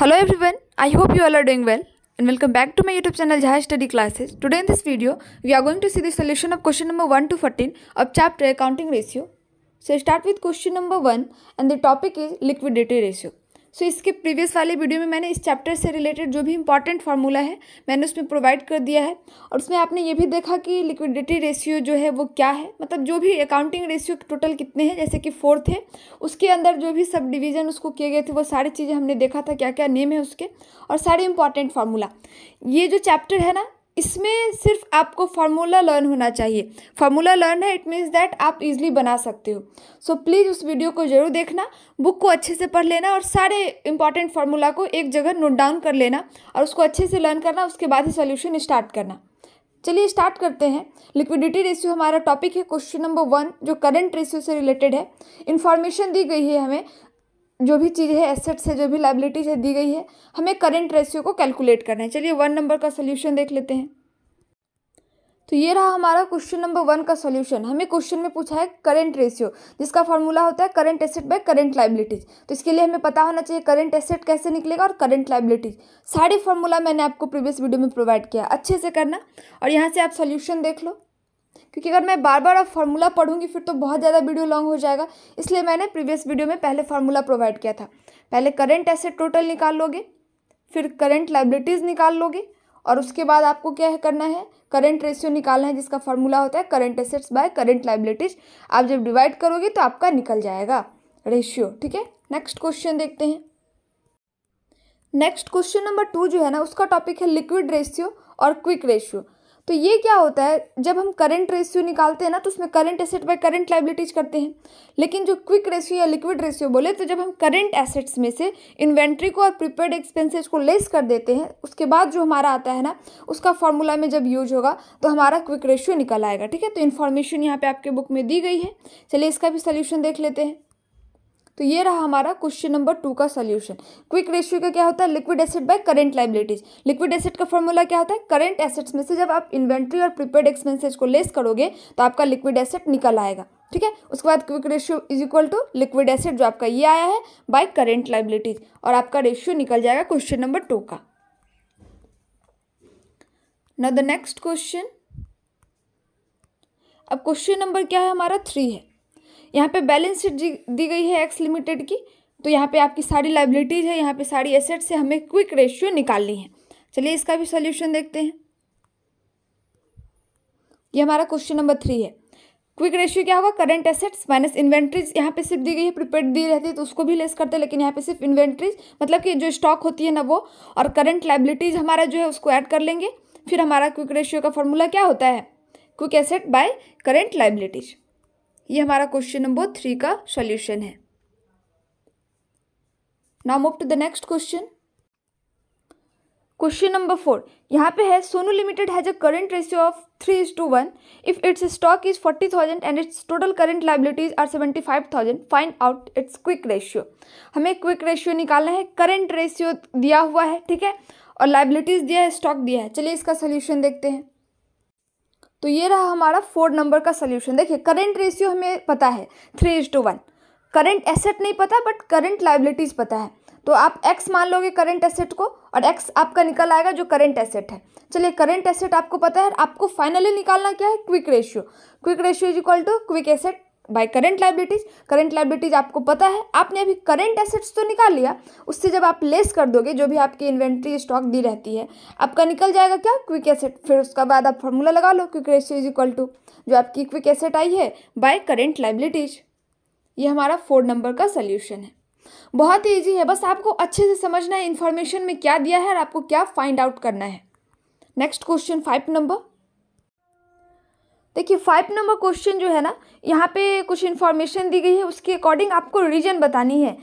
Hello everyone, I hope you all are doing well and welcome back to my YouTube channel Jahai Study Classes. Today in this video, we are going to see the solution of question number 1 to 14 of chapter accounting ratio. So start with question number 1 and the topic is liquidity ratio. So so, इसके previous वाले video में मैंने इस chapter से related जो भी important formula है मैंने उसमें प्रोवाइड कर दिया है और उसमें आपने ये भी देखा कि लिक्विडिटी रेशियो जो है वो क्या है मतलब जो भी अकाउंटिंग रेशियो टोटल कितने हैं जैसे कि फोर्थ है उसके अंदर जो भी सब डिवीज़न उसको किए गए थे वो सारी चीज़ें हमने देखा था क्या क्या नेम है उसके और सारे इंपॉर्टेंट फार्मूला ये जो चैप्टर है ना इसमें सिर्फ आपको फार्मूला लर्न होना चाहिए फार्मूला लर्न है इट मीन्स दैट आप इजीली बना सकते हो सो so, प्लीज़ उस वीडियो को ज़रूर देखना बुक को अच्छे से पढ़ लेना और सारे इंपॉर्टेंट फार्मूला को एक जगह नोट डाउन कर लेना और उसको अच्छे से लर्न करना उसके बाद ही सोल्यूशन स्टार्ट करना चलिए स्टार्ट करते हैं लिक्विडिटी रेशियो हमारा टॉपिक है क्वेश्चन नंबर वन जो करंट रेशियो से रिलेटेड है इन्फॉर्मेशन दी गई है हमें जो भी चीज़ है एसेट्स है जो भी लाइबिलिटीज है दी गई है हमें करंट रेशियो को कैलकुलेट करना है चलिए वन नंबर का सोल्यूशन देख लेते हैं तो ये रहा हमारा क्वेश्चन नंबर वन का सॉल्यूशन हमें क्वेश्चन में पूछा है करंट रेशियो जिसका फॉर्मूला होता है current asset by current liabilities तो इसके लिए हमें पता होना चाहिए करंट एसेट कैसे निकलेगा और करंट लाइबिलिटीज सारे फॉर्मूला मैंने आपको प्रीवियस वीडियो में प्रोवाइड किया अच्छे से करना और यहाँ से आप सोल्यूशन देख लो क्योंकि अगर मैं बार बार अब फॉर्मूला पढ़ूंगी फिर तो बहुत ज़्यादा वीडियो लॉन्ग हो जाएगा इसलिए मैंने प्रीवियस वीडियो में पहले फार्मूला प्रोवाइड किया था पहले करंट एसेट टोटल निकाल लोगे फिर करंट लाइबिलिटीज़ निकाल लोगे और उसके बाद आपको क्या है करना है करंट रेशियो निकालना है जिसका फॉर्मूला होता है current assets by current liabilities आप जब डिवाइड करोगे तो आपका निकल जाएगा रेशियो ठीक है नेक्स्ट क्वेश्चन देखते हैं नेक्स्ट क्वेश्चन नंबर टू जो है ना उसका टॉपिक है लिक्विड रेशियो और क्विक रेशियो तो ये क्या होता है जब हम करंट रेशियो निकालते हैं ना तो उसमें current asset by current liabilities करते हैं लेकिन जो क्विक रेशियो या लिक्विड रेशियो बोले तो जब हम करंट एसेट्स में से इन्वेंट्री को और प्रिपेड एक्सपेंसेस को लेस कर देते हैं उसके बाद जो हमारा आता है ना उसका फॉर्मूला में जब यूज होगा तो हमारा क्विक रेशियो निकल आएगा ठीक है तो इन्फॉर्मेशन यहाँ पर आपके बुक में दी गई है चलिए इसका भी सोल्यूशन देख लेते हैं तो ये रहा हमारा क्वेश्चन नंबर टू का सोल्यूशन क्विक रेशियो का क्या होता है liquid asset by current liabilities liquid asset का फॉर्मूला क्या होता है करेंट एसेट्स में से जब आप इन्वेंट्री और प्रीपेड एक्सपेंसेज को लेस करोगे तो आपका लिक्विड एसेट निकल आएगा ठीक है उसके बाद quick ratio is equal to liquid asset जो आपका ये आया है बाय करेंट लाइबिलिटीज और आपका रेशियो निकल जाएगा क्वेश्चन नंबर टू का नेक्स्ट क्वेश्चन अब क्वेश्चन नंबर क्या है हमारा थ्री है यहाँ पे बैलेंस शीट दी गई है एक्स लिमिटेड की तो यहाँ पे आपकी सारी लाइबिलिटीज़ है यहाँ पे सारी एसेट्स से हमें क्विक रेशियो निकालनी है चलिए इसका भी सोल्यूशन देखते हैं ये हमारा क्वेश्चन नंबर थ्री है क्विक रेशियो क्या होगा करंट एसेट्स माइनस इन्वेंट्रीज यहाँ पे सिर्फ दी गई है प्रिपेड दी रहती है तो उसको भी लेस करते हैं लेकिन यहाँ पे सिर्फ इन्वेंट्रीज मतलब कि जो स्टॉक होती है ना वो और करंट लाइबिलिटीज हमारा जो है उसको ऐड कर लेंगे फिर हमारा क्विक रेशियो का फॉर्मूला क्या होता है quick asset by current liabilities ये हमारा क्वेश्चन नंबर थ्री का सॉल्यूशन है now move to the next question question number four यहाँ पे है Sonu limited has a current ratio of three is to one if its stock is forty thousand and its total current liabilities are seventy five thousand find out its quick ratio हमें quick ratio निकालना है current ratio दिया हुआ है ठीक है और liabilities दिया है स्टॉक दिया है चलिए इसका सोल्यूशन देखते हैं तो ये रहा हमारा फोर नंबर का सोल्यूशन देखिए करेंट रेशियो हमें पता है three is to one current asset नहीं पता बट करंट लाइबिलिटीज़ पता है तो आप एक्स मान लोगे करंट एसेट को और एक्स आपका निकल आएगा जो करंट एसेट है चलिए करंट एसेट आपको पता है आपको फाइनली निकालना क्या है quick ratio quick ratio is equal to quick asset by current liabilities current liabilities आपको पता है आपने अभी करंट एसेट्स तो निकाल लिया उससे जब आप लेस कर दोगे जो भी आपकी इन्वेंट्री स्टॉक दी रहती है आपका निकल जाएगा क्या क्विक एसेट फिर उसका बाद आप फॉर्मूला लगा लो quick ratio is equal to जो आपकी क्विक एसेट आई है बाय करेंट लाइबिलिटीज ये हमारा फोर नंबर का सोल्यूशन है बहुत ही ईजी है बस आपको अच्छे से समझना है इन्फॉर्मेशन में क्या दिया है और आपको क्या फाइंड आउट करना है नेक्स्ट क्वेश्चन फाइव नंबर देखिए फाइव नंबर क्वेश्चन जो है ना यहाँ पे कुछ इन्फॉर्मेशन दी गई है उसके अकॉर्डिंग आपको रीजन बतानी है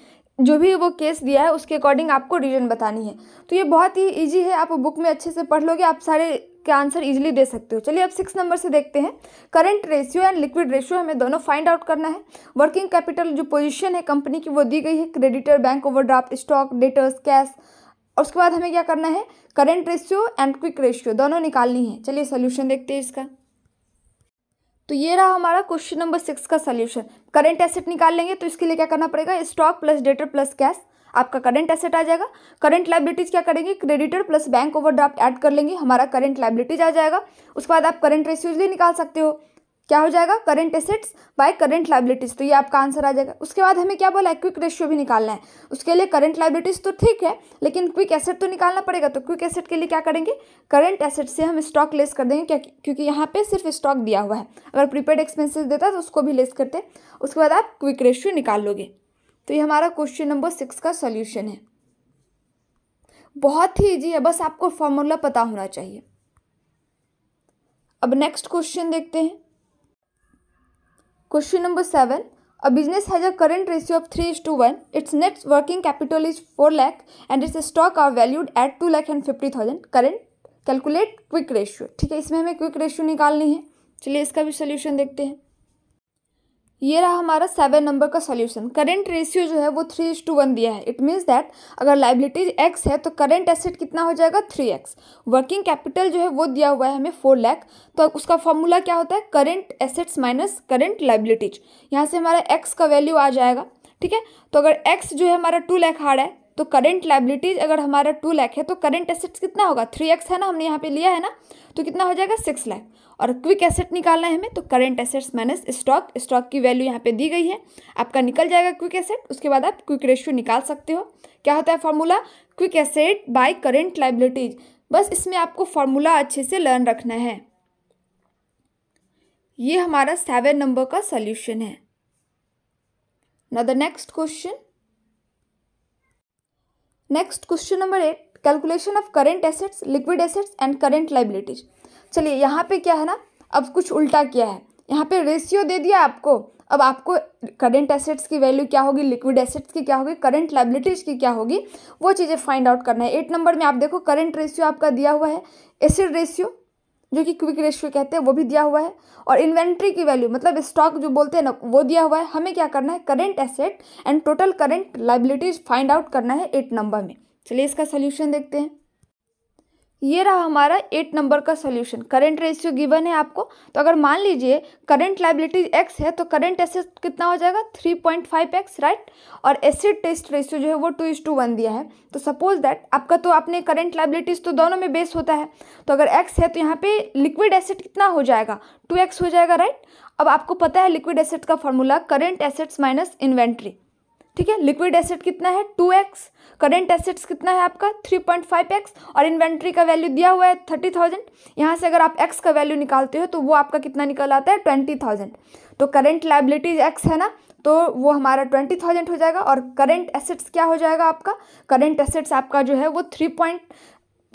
जो भी वो केस दिया है उसके अकॉर्डिंग आपको रीजन बतानी है तो ये बहुत ही ईजी है आप बुक में अच्छे से पढ़ लोगे आप सारे के आंसर इजीली दे सकते हो चलिए अब सिक्स नंबर से देखते हैं current ratio and liquid ratio हमें दोनों फाइंड आउट करना है वर्किंग कैपिटल जो पोजीशन है कंपनी की वो दी गई है creditor bank overdraft stock debtors cash और उसके बाद हमें क्या करना है current ratio and quick ratio दोनों निकालनी है चलिए सोल्यूशन देखते हैं इसका तो ये रहा हमारा क्वेश्चन नंबर सिक्स का सोल्यूशन करंट एसेट निकाल लेंगे तो इसके लिए क्या करना पड़ेगा stock plus debtor plus cash आपका करंट एसेट आ जाएगा करंट लाइबिलिटीज क्या करेंगे creditor plus bank overdraft add कर लेंगे हमारा करंट लाइबिलिटीज आ जाएगा उसके बाद आप करंट रेसियूज भी निकाल सकते हो क्या हो जाएगा current assets by current liabilities तो ये आपका आंसर आ जाएगा उसके बाद हमें क्या बोला है क्विक रेशियो भी निकालना है उसके लिए करंट लाइबिलिटीज़ तो ठीक है लेकिन क्विक एसेट तो निकालना पड़ेगा तो क्विक एसेट के लिए क्या करेंगे करंट एसेट से हम स्टॉक लेस कर देंगे क्या क्योंकि यहाँ पे सिर्फ स्टॉक दिया हुआ है अगर प्रीपेड एक्सपेंसिस देता तो उसको भी लेस करते उसके बाद आप क्विक रेशियो निकाल लोगे तो ये हमारा क्वेश्चन नंबर सिक्स का सोल्यूशन है बहुत ही ईजी है बस आपको फॉर्मूला पता होना चाहिए अब नेक्स्ट क्वेश्चन देखते हैं question number seven a business has a current ratio of three is to one its net working capital is four lakh and its stock are valued at two lakh and fifty thousand current calculate quick ratio ठीक है इसमें हमें quick ratio निकालनी है चलिए इसका भी solution देखते हैं ये रहा हमारा सेवन नंबर का सॉल्यूशन करंट रेशियो जो है वो थ्री इज टू वन दिया है इट मीन्स दैट अगर लाइबिलिटीज एक्स है तो करंट एसेट कितना हो जाएगा थ्री एक्स वर्किंग कैपिटल जो है वो दिया हुआ है हमें फोर लैख तो उसका फॉर्मूला क्या होता है current assets minus current liabilities यहाँ से हमारा एक्स का वैल्यू आ जाएगा ठीक है तो अगर एक्स जो है हमारा टू लैख हार्ड है तो करंट लाइबिलिटीज अगर हमारा टू लैख है तो करंट एसेट्स कितना होगा थ्री एक्स है ना हमने यहाँ पे लिया है ना तो कितना हो जाएगा सिक्स लैख और क्विक एसेट निकालना है हमें तो current assets minus stock stock की वैल्यू यहाँ पे दी गई है आपका निकल जाएगा क्विक एसेट उसके बाद आप क्विक रेशियो निकाल सकते हो क्या होता है formula quick asset by current liabilities बस इसमें आपको फॉर्मूला अच्छे से लर्न रखना है ये हमारा सेवन नंबर का सोल्यूशन है now the next question next question number eight calculation of current assets liquid assets and current liabilities चलिए यहाँ पे क्या है ना अब कुछ उल्टा किया है यहाँ पे रेशियो दे दिया आपको अब आपको करेंट एसेट्स की वैल्यू क्या होगी लिक्विड एसेट्स की क्या होगी करेंट लाइबिलिटीज़ की क्या होगी वो चीज़ें फाइंड आउट करना है एट नंबर में आप देखो करेंट रेशियो आपका दिया हुआ है एसिड रेशियो जो कि क्विक रेशियो कहते हैं वो भी दिया हुआ है और इन्वेंट्री की वैल्यू मतलब स्टॉक जो बोलते हैं ना वो दिया हुआ है हमें क्या करना है current asset and total current liabilities find out करना है एट नंबर में चलिए इसका सोल्यूशन देखते हैं ये रहा हमारा एट नंबर का सोल्यूशन करंट रेशियो गिवन है आपको तो अगर मान लीजिए करंट लाइबिलिटी एक्स है तो करंट एसेट कितना हो जाएगा three point five X right और एसिड टेस्ट रेशियो जो है वो टू इज टू वन दिया है तो सपोज दैट आपका तो आपने करंट लाइबिलिटीज तो दोनों में बेस होता है तो अगर एक्स है तो यहाँ पे लिक्विड एसेट कितना हो जाएगा टू एक्स हो जाएगा राइट अब आपको पता है लिक्विड एसेट का formula current assets minus inventory ठीक है लिक्विड एसेट कितना है टू एक्स करेंट एसेट्स कितना है आपका थ्री पॉइंट फाइव एक्स और इन्वेंट्री का वैल्यू दिया हुआ है थर्टी थाउजेंड यहाँ से अगर आप एक्स का वैल्यू निकालते हो तो वो आपका कितना निकल आता है ट्वेंटी थाउजेंड तो करेंट लाइबिलिटीज एक्स है ना तो वो हमारा ट्वेंटी थाउजेंड हो जाएगा और करेंट एसेट्स क्या हो जाएगा आपका करेंट एसेट्स आपका जो है वो थ्री पॉइंट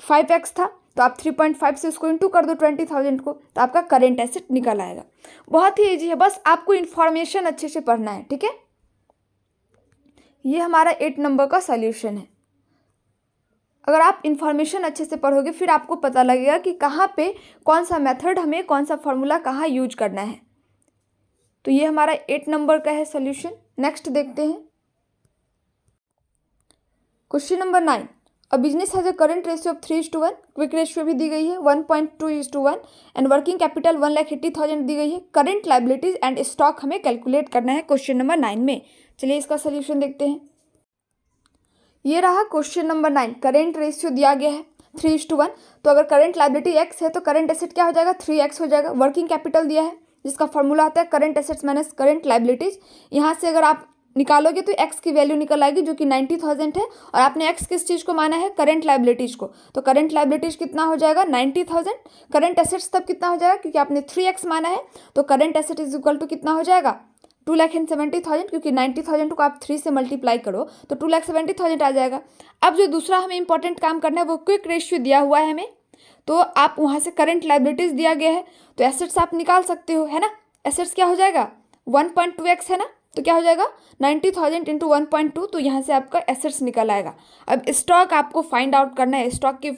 फाइव एक्स था तो आप थ्री पॉइंट फाइव से उसको इंटू कर दो ट्वेंटी थाउजेंड को तो आपका करेंट एसेट निकल आएगा बहुत ही ईजी है बस आपको इन्फॉर्मेशन अच्छे से पढ़ना है ठीक है ये हमारा एट नंबर का सॉल्यूशन है अगर आप इन्फॉर्मेशन अच्छे से पढ़ोगे फिर आपको पता लगेगा कि कहाँ पे कौन सा मेथड हमें कौन सा फॉर्मूला कहाँ यूज करना है तो ये हमारा एट नंबर का है सॉल्यूशन नेक्स्ट देखते हैं question number nine a business has a current ratio of three is to one quick ratio भी दी गई है one point two is to one and working capital one lakh eighty thousand दी गई है करंट लाइबिलिटीज एंड स्टॉक हमें calculate करना है क्वेश्चन नंबर नाइन में चलिए इसका सोल्यूशन देखते हैं ये रहा question number nine current ratio दिया गया है थ्री इज टू वन तो अगर करंट लाइबिलिटी एक्स है तो करंट एसेट क्या हो जाएगा थ्री एक्स हो जाएगा वर्किंग कैपिटल दिया है जिसका फॉर्मूला आता है current assets minus current liabilities यहाँ से अगर आप निकालोगे तो एक्स की वैल्यू निकल आएगी जो कि नाइन्टी थाउजेंड है और आपने एक्स किस चीज़ को माना है करंट लाइबिलिटीज को तो करंट लाइबिलिटीज कितना हो जाएगा नाइन्टी थाउजेंड करंट एसेट्स तब कितना हो जाएगा क्योंकि आपने थ्री एक्स माना है तो current asset is equal to कितना हो जाएगा two lakh and seventy thousand क्योंकि नाइन्टी थाउजेंड को आप थ्री से मल्टीप्लाई करो तो टू लैख सेवेंटी थाउजेंड आ जाएगा अब जो दूसरा हमें इंपॉर्टेंट काम करना है वो क्विक रेशियो दिया हुआ है हमें तो आप वहाँ से करंट लाइबिलिटीज़ दिया गया है तो एसेट्स आप निकाल सकते हो है ना एसेट्स क्या हो जाएगा वन पॉइंट टू एक्स है ना तो क्या हो जाएगा ninety thousand into one point two तो यहाँ से आपका एसेट्स निकल आएगा अब स्टॉक आपको फाइंड आउट करना है स्टॉक की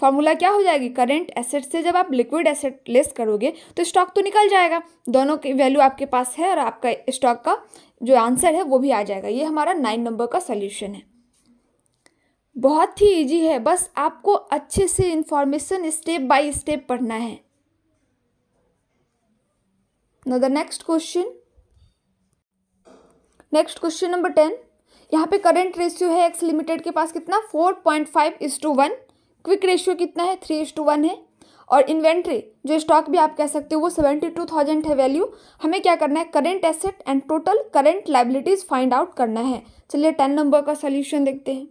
फॉर्मूला क्या हो जाएगी करेंट एसेट से जब आप लिक्विड एसेट लेस करोगे तो स्टॉक तो निकल जाएगा दोनों की वैल्यू आपके पास है और आपका स्टॉक का जो आंसर है वो भी आ जाएगा ये हमारा नाइन नंबर का सोल्यूशन है बहुत ही ईजी है बस आपको अच्छे से इन्फॉर्मेशन स्टेप बाई स्टेप पढ़ना है now the next question next question number ten यहाँ पे करंट रेशियो है एक्स लिमिटेड के पास कितना four point five is to one quick ratio कितना है थ्री इज टू वन है और इन्वेंट्री जो स्टॉक भी आप कह सकते हो वो सेवेंटी टू थाउजेंड है वैल्यू हमें क्या करना है current asset and total current liabilities find out करना है चलिए टेन नंबर का सोल्यूशन देखते हैं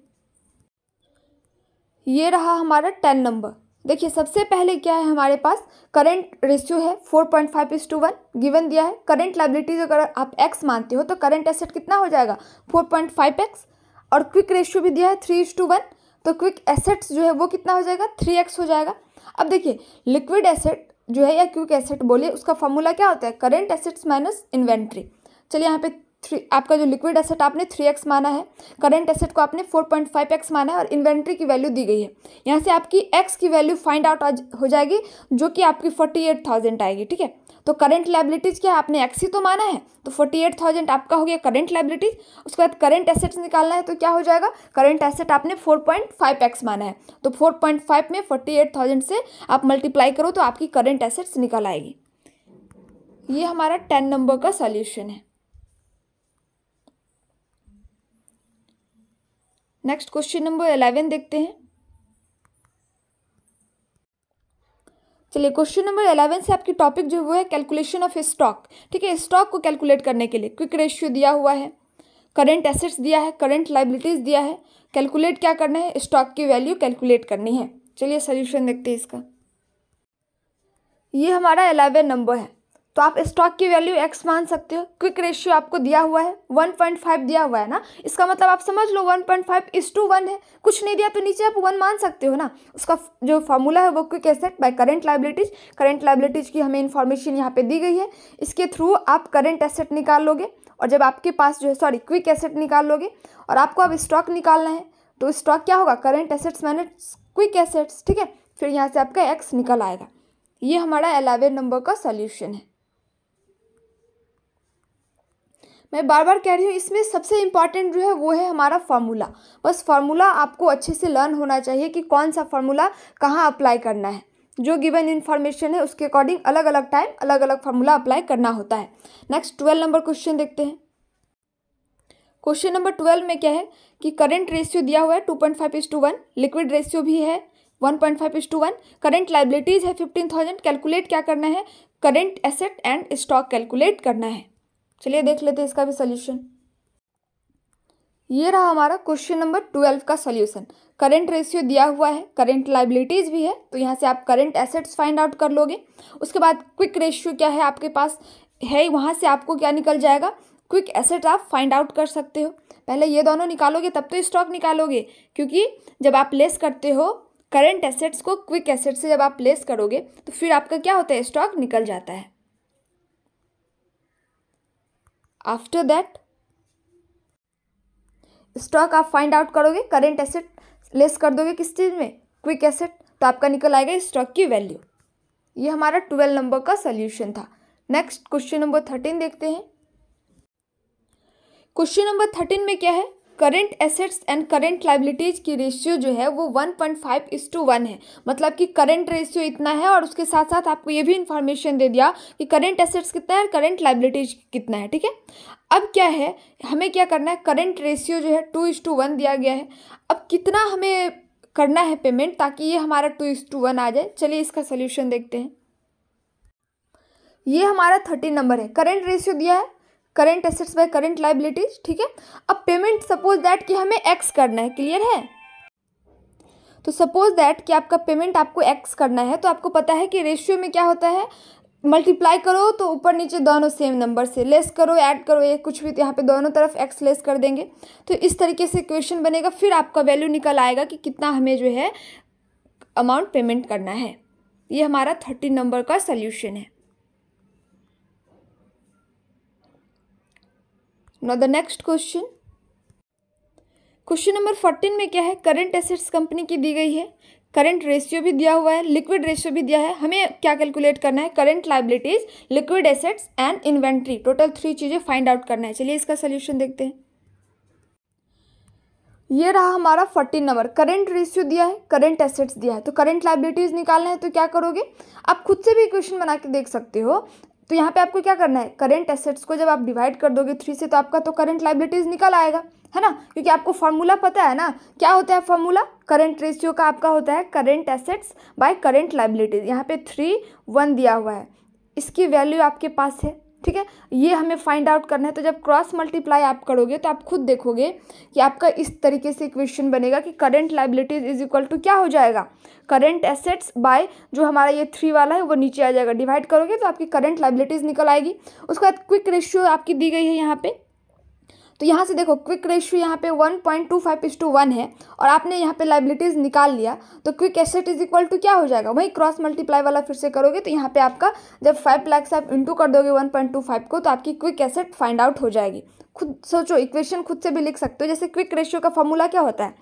ये रहा हमारा टेन नंबर देखिए सबसे पहले क्या है हमारे पास करंट रेशियो है four point five is to one given दिया है करंट लाइबिलिटीज अगर आप एक्स मानते हो तो करंट एसेट कितना हो जाएगा फोर पॉइंट फाइव एक्स और क्विक रेशियो भी दिया है थ्री इज टू वन तो क्विक एसेट्स जो है वो कितना हो जाएगा थ्री एक्स हो जाएगा अब देखिए लिक्विड एसेट जो है या क्विक एसेट बोलिए उसका फॉर्मूला क्या होता है करेंट एसेट्स माइनस इन्वेंट्री चलिए यहाँ पे थ्री आपका जो लिक्विड एसेट आपने थ्री एक्स माना है करंट एसेट को आपने फोर पॉइंट फाइव एक्स माना है और इन्वेंट्री की वैल्यू दी गई है यहाँ से आपकी एक्स की वैल्यू फाइंड आउट हो जाएगी जो कि आपकी फोर्टी एट थाउजेंड आएगी ठीक है तो करंट लाइबिलिटीज क्या है आपने एक्स ही तो माना है तो फोर्टी एट थाउजेंड आपका हो गया करंट लाइबिलिटीज उसके बाद करंट एसेट्स निकालना है तो क्या हो जाएगा करंट एसेट आपने फोर पॉइंट फाइव एक्स माना है तो फोर पॉइंट फाइव में फोर्टी एट थाउजेंड से आप मल्टीप्लाई करो तो आपकी करंट एसेट्स निकल आएगी ये हमारा टेन नंबर का सॉल्यूशन है नेक्स्ट क्वेश्चन नंबर एलेवन देखते हैं चलिए क्वेश्चन नंबर एलेवन से आपकी टॉपिक जो वो है कैलकुलेशन ऑफ स्टॉक ठीक है स्टॉक को कैलकुलेट करने के लिए क्विक रेशियो दिया हुआ है करंट एसेट्स दिया है करंट लाइबिलिटीज़ दिया है कैलकुलेट क्या करना है स्टॉक की वैल्यू कैलकुलेट करनी है चलिए सोल्यूशन देखते हैं इसका ये हमारा एलेवन नंबर है तो आप स्टॉक की वैल्यू एक्स मान सकते हो क्विक रेशियो आपको दिया हुआ है वन पॉइंट फाइव दिया हुआ है ना इसका मतलब आप समझ लो one point five is to one है कुछ नहीं दिया तो नीचे आप वन मान सकते हो ना उसका जो फॉर्मूला है वो quick asset by current liabilities current liabilities की हमें इन्फॉर्मेशन यहाँ पे दी गई है इसके थ्रू आप करेंट एसेट निकाल लोगे और जब आपके पास जो है सॉरी क्विक एसेट निकाल लोगे और आपको अब स्टॉक निकालना है तो स्टॉक क्या होगा current assets minus quick assets ठीक है फिर यहाँ से आपका एक्स निकल आएगा ये हमारा एलेवन नंबर का सोल्यूशन है मैं बार बार कह रही हूँ इसमें सबसे इम्पॉर्टेंट जो है वो है हमारा फार्मूला बस फार्मूला आपको अच्छे से लर्न होना चाहिए कि कौन सा फार्मूला कहाँ अप्लाई करना है जो गिवन इन्फॉर्मेशन है उसके अकॉर्डिंग अलग अलग टाइम अलग अलग फार्मूला अप्लाई करना होता है नेक्स्ट ट्वेल्व नंबर क्वेश्चन देखते हैं क्वेश्चन नंबर ट्वेल्व में क्या है कि करंट रेशियो दिया हुआ है two point five is to one liquid ratio भी है one point five is to one current liabilities है फिफ्टीन थाउजेंड कैलकुलेट क्या करना है current asset and stock calculate करना है चलिए देख लेते हैं इसका भी सोल्यूशन ये रहा हमारा क्वेश्चन नंबर ट्वेल्व का सोल्यूशन करंट रेशियो दिया हुआ है करंट लाइबिलिटीज़ भी है तो यहाँ से आप करंट एसेट्स फाइंड आउट कर लोगे उसके बाद क्विक रेशियो क्या है आपके पास है वहाँ से आपको क्या निकल जाएगा क्विक एसेट आप फाइंड आउट कर सकते हो पहले ये दोनों निकालोगे तब तो स्टॉक निकालोगे क्योंकि जब आप लेस करते हो करंट एसेट्स को क्विक एसेट से जब आप लेस करोगे तो फिर आपका क्या होता है स्टॉक निकल जाता है आफ्टर दैट स्टॉक आप फाइंड आउट करोगे करेंट एसेट लेस कर दोगे किस चीज़ में क्विक एसेट तो आपका निकल आएगा स्टॉक की वैल्यू ये हमारा ट्वेल्व नंबर का सोल्यूशन था नेक्स्ट क्वेश्चन नंबर थर्टीन देखते हैं क्वेश्चन नंबर थर्टीन में क्या है current assets and current liabilities की रेशियो जो है वो one point five is to one है मतलब कि करंट रेशियो इतना है और उसके साथ साथ आपको ये भी इन्फॉर्मेशन दे दिया कि करंट एसेट्स कितना है और करंट लाइबिलिटीज कितना है ठीक है अब क्या है हमें क्या करना है करंट रेशियो जो है टू इस टू वन दिया गया है अब कितना हमें करना है पेमेंट ताकि ये हमारा टू इस टू वन आ जाए चलिए इसका सोल्यूशन देखते हैं ये हमारा थर्टीन नंबर है करंट रेशियो दिया है current assets by current liabilities ठीक है अब पेमेंट सपोज दैट कि हमें एक्स करना है क्लियर है तो सपोज दैट कि आपका पेमेंट आपको एक्स करना है तो आपको पता है कि रेशियो में क्या होता है मल्टीप्लाई करो तो ऊपर नीचे दोनों सेम नंबर से लेस करो ऐड करो ये कुछ भी तो यहाँ पे दोनों तरफ एक्स लेस कर देंगे तो इस तरीके से क्वेश्चन बनेगा फिर आपका वैल्यू निकल आएगा कि कितना हमें जो है अमाउंट पेमेंट करना है ये हमारा थर्टी नंबर का सल्यूशन है Now the next question question number fourteen में क्या है करंट एसेट्स कंपनी की दी गई है करंट रेशियो भी दिया हुआ है लिक्विड रेशियो भी दिया है हमें क्या कैलकुलेट करना है current liabilities liquid assets and inventory total three चीज़ें फाइंड आउट करना है चलिए इसका सोल्यूशन देखते हैं ये रहा हमारा फोर्टीन नंबर करंट रेशियो दिया है करंट एसेट्स दिया है तो करंट लाइबिलिटीज़ निकालना है तो क्या करोगे आप खुद से भी क्वेश्चन बना के देख सकते हो तो यहाँ पे आपको क्या करना है करेंट एसेट्स को जब आप डिवाइड कर दोगे थ्री से तो आपका तो करंट लाइबिलिटीज़ निकल आएगा है ना क्योंकि आपको फार्मूला पता है ना क्या होता है फार्मूला करंट रेशियो का आपका होता है current assets by current liabilities यहाँ पे थ्री वन दिया हुआ है इसकी वैल्यू आपके पास है ठीक है ये हमें फाइंड आउट करना है तो जब क्रॉस मल्टीप्लाई आप करोगे तो आप खुद देखोगे कि आपका इस तरीके से इक्वेशन बनेगा कि current liabilities is equal to क्या हो जाएगा करंट एसेट्स बाय जो हमारा ये थ्री वाला है वो नीचे आ जाएगा डिवाइड करोगे तो आपकी करंट लाइबिलिटीज़ निकल आएगी उसके बाद क्विक रेशियो आपकी दी गई है यहाँ पर तो यहाँ से देखो क्विक रेशियो यहाँ पे one point two five is to one है और आपने यहाँ पे लाइबिलिटीज़ निकाल लिया तो quick asset is equal to क्या हो जाएगा वही क्रॉस मल्टीप्लाई वाला फिर से करोगे तो यहाँ पे आपका जब फाइव लैक्स आप इंटू कर दोगे वन पॉइंट टू फाइव को तो आपकी क्विक एसेट फाइंड आउट हो जाएगी खुद सोचो इक्वेशन खुद से भी लिख सकते हो जैसे क्विक रेशियो का फॉर्मूला क्या होता है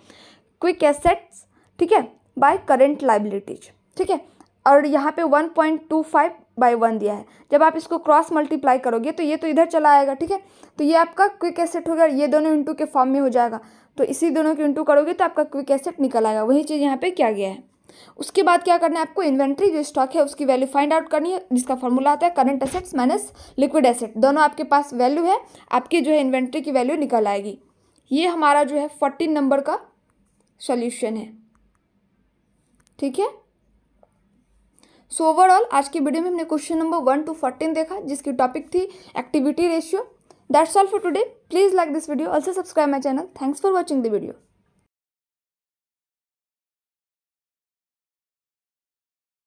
क्विक एसेट्स ठीक है बाय करेंट लाइबिलिटीज ठीक है और यहाँ पे 1.25 बाई वन दिया है जब आप इसको क्रॉस मल्टीप्लाई करोगे तो ये तो इधर चला आएगा ठीक है तो ये आपका क्विक एसेट हो गया ये दोनों इंटू के फॉर्म में हो जाएगा तो इसी दोनों के इंटू करोगे तो आपका क्विक एसेट निकल आएगा वही चीज़ यहाँ पे किया गया है उसके बाद क्या करना है आपको इन्वेंट्री जो स्टॉक है उसकी वैल्यू फाइंड आउट करनी है जिसका फॉर्मूला आता है current assets minus liquid asset दोनों आपके पास वैल्यू है आपकी जो है इन्वेंट्री की वैल्यू निकल आएगी ये हमारा जो है फोर्टीन नंबर का सॉल्यूशन है ठीक है सो ओवरऑल आज की वीडियो में हमने question number one two fourteen देखा जिसकी टॉपिक थी activity ratio that's all for today please like this video also subscribe my channel thanks for watching the video